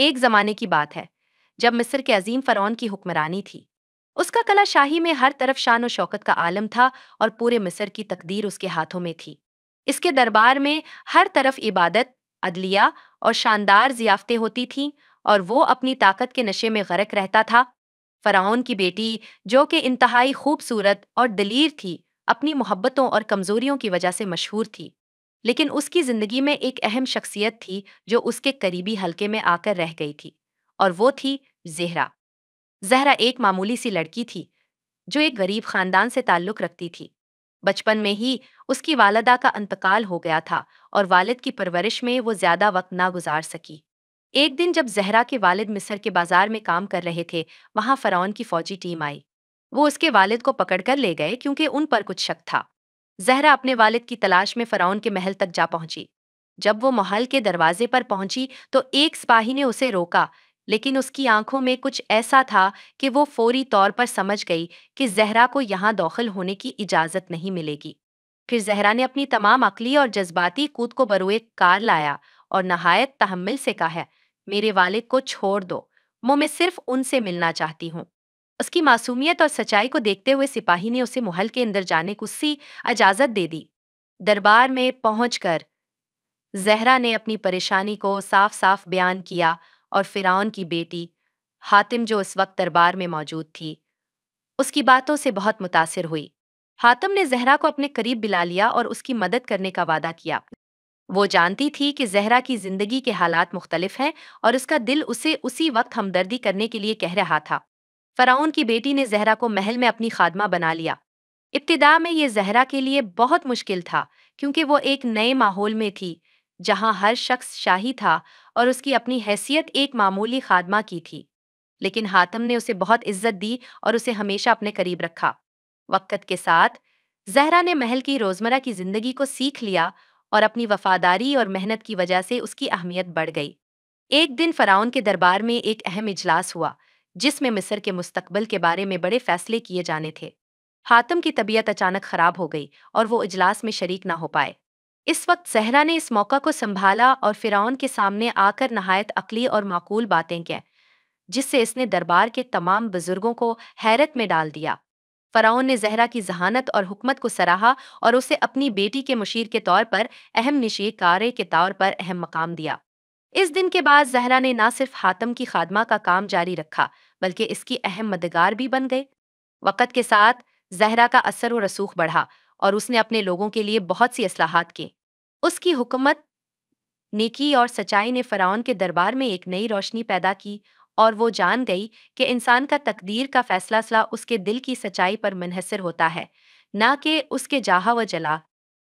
एक ज़माने की बात है जब मिस्र के अजीम फ़रौन की हुक्मरानी थी उसका कला शाही में हर तरफ शान और शौकत का आलम था और पूरे मिस्र की तकदीर उसके हाथों में थी इसके दरबार में हर तरफ इबादत अदलिया और शानदार जियाफतें होती थीं और वो अपनी ताकत के नशे में गरक रहता था फ़राउन की बेटी जो कि इंतहाई खूबसूरत और दलीर थी अपनी मोहब्बतों और कमज़ोरियों की वजह से मशहूर थी लेकिन उसकी जिंदगी में एक अहम शख्सियत थी जो उसके करीबी हलके में आकर रह गई थी और वो थी जहरा जहरा एक मामूली सी लड़की थी जो एक गरीब खानदान से ताल्लुक़ रखती थी बचपन में ही उसकी वालदा का अंतकाल हो गया था और वालिद की परवरिश में वो ज़्यादा वक्त ना गुजार सकी एक दिन जब जहरा के वालिद मिस्र के बाजार में काम कर रहे थे वहाँ फ़रौन की फ़ौजी टीम आई वो उसके वालिद को पकड़कर ले गए क्योंकि उन पर कुछ शक था जहरा अपने वालिद की तलाश में फ़राउन के महल तक जा पहुंची जब वो महल के दरवाजे पर पहुंची तो एक सिपाही ने उसे रोका लेकिन उसकी आंखों में कुछ ऐसा था कि वो फौरी तौर पर समझ गई कि जहरा को यहाँ दाखिल होने की इजाज़त नहीं मिलेगी फिर जहरा ने अपनी तमाम अकली और जज्बाती कूद को बरुए कार लाया और नहायत तहमिल से कहा मेरे वालिद को छोड़ दो वो मैं सिर्फ उनसे मिलना चाहती हूँ उसकी मासूमियत और सच्चाई को देखते हुए सिपाही ने उसे मोहल के अंदर जाने को सी इजाजत दे दी दरबार में पहुंचकर जहरा ने अपनी परेशानी को साफ साफ बयान किया और फिरौन की बेटी हातिम जो इस वक्त दरबार में मौजूद थी उसकी बातों से बहुत मुतासर हुई हातिम ने जहरा को अपने करीब बिला लिया और उसकी मदद करने का वादा किया वो जानती थी कि जहरा की जिंदगी के हालात मुख्तलिफ हैं और उसका दिल उसे उसी वक्त हमदर्दी करने के लिए कह रहा था फ़राउन की बेटी ने जहरा को महल में अपनी खादमा बना लिया इब्तदा में ये जहरा के लिए बहुत मुश्किल था क्योंकि वो एक नए माहौल में थी जहाँ हर शख्स शाही था और उसकी अपनी हैसियत एक मामूली खादमा की थी लेकिन हातम ने उसे बहुत इज्जत दी और उसे हमेशा अपने करीब रखा वक्त के साथ जहरा ने महल की रोज़मर्रा की ज़िंदगी को सीख लिया और अपनी वफादारी और मेहनत की वजह से उसकी अहमियत बढ़ गई एक दिन फ़राउन के दरबार में एक अहम इजलास हुआ जिसमें मिस्र के मुस्तकबल के बारे में बड़े फैसले किए जाने थे हातम की तबीयत अचानक खराब हो गई और वो इजलास में शरीक ना हो पाए इस वक्त सहरा ने इस मौका को संभाला और फिरौन के सामने आकर नहायत अकली और माकूल बातें कह जिससे इसने दरबार के तमाम बुजुर्गों को हैरत में डाल दिया फ़राउन ने जहरा की जहानत और हुकमत को सराहा और उसे अपनी बेटी के मुशीर के तौर पर अहम निशी कार्य के तौर पर अहम मकाम दिया इस दिन के बाद जहरा ने न सिर्फ हातम की खादमा का काम जारी रखा बल्कि इसकी अहम मदगार भी बन गए वक़्त के साथ जहरा का असर व रसूख बढ़ा और उसने अपने लोगों के लिए बहुत सी असलाहत की उसकी हुकूमत नेकी और सच्चाई ने फ़राउन के दरबार में एक नई रोशनी पैदा की और वो जान गई कि इंसान का तकदीर का फैसला उसके दिल की सच्चाई पर मुनहसर होता है ना कि उसके जाहा व जला